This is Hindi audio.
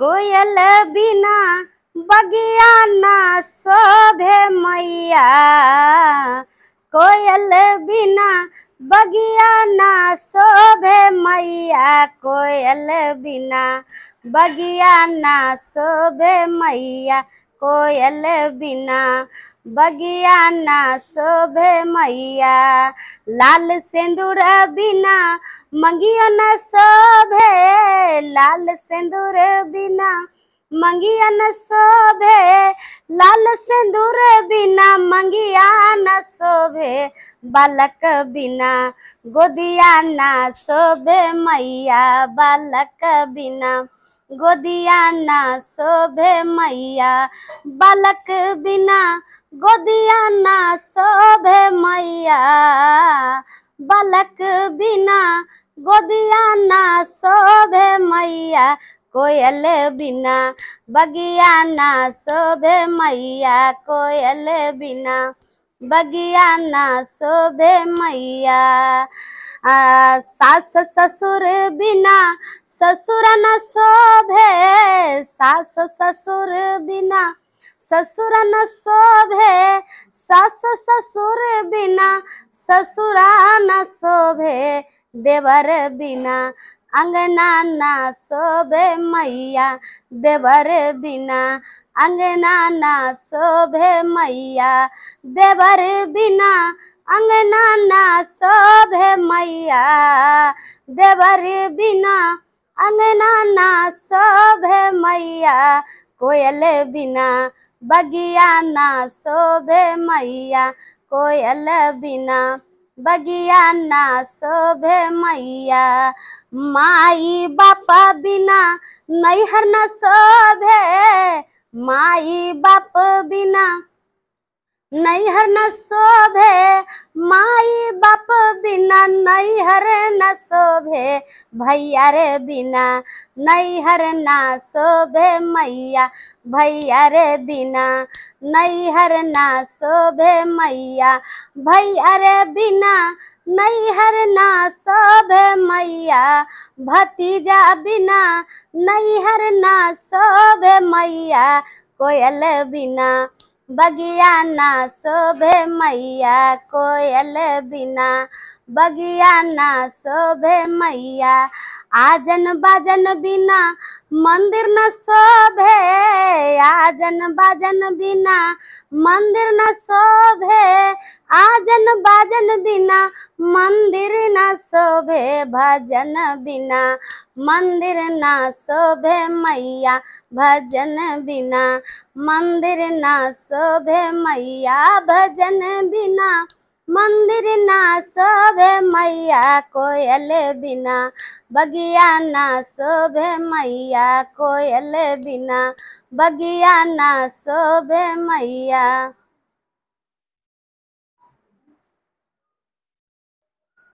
कोयल बिना बगिया ना शोभे मैया कोयल बिना बगिया ना शोभे मैया कोयल बिना बगिया ना शोभे मैया कोयल बिना बगिया ना शोभे मैया लाल सिंदूर बिना मंगिया न सभे लाल सिंदूर बिना मंगिया न शोभे लाल सिंदूर बिना मंगिया न शोभे बालक बिना गोदिया न शोभे मैया बालक बिना गोदिया न शोभे मैया बालक बिना गोदिया न ना शोभे मैया कोयल बिना बगिया ना शोभे मैया कोयल बिना बगिया ना शोभे मैया सास ससुर बिना ससुर न शोभे सास ससुर बिना ससुर न शोभे सास ससुर बिना ससुर न शोभे देवर बिना अंगना ना शोभे मैया देवर बिना अंगना ना शोभे मैया देवर बिना अंगना ना शोभे मैया देवर बिना अंगना ना शोभे मैया कोयल बिना बगिया ना शोभे मैया कोयल बिना बगिया ना सोभे मैया माई बापा बिना नैहर न शोभे माई बाप बिना नैहर न मा बाप बिना नैहर न शोभे भैया रे बिना नैहर न शोभे मैया भैया रे बिना नैहर न शोभे मैया भैया रे बिना नैहर न शोभे मैया भतीजा बिना नैहर न शोभे मैया कोयल बिना बगिया ना शोभे मैया कोयल बिना बगियाना शोभे मैया आजन बाजन बिना मंदिर न शोभे आजन बाजन बिना मंदिर न शोभे आजन बाजन बिना मंदिर न शोभे भजन बिना मंदिर न शोभे मैया भजन बिना मंदिर न शोभे मैया भजन बिना मंदिर ना शोभे मैया कोयल बिना बगिया ना शोभे मैया कोयल बिना बगिया ना शोभे मैया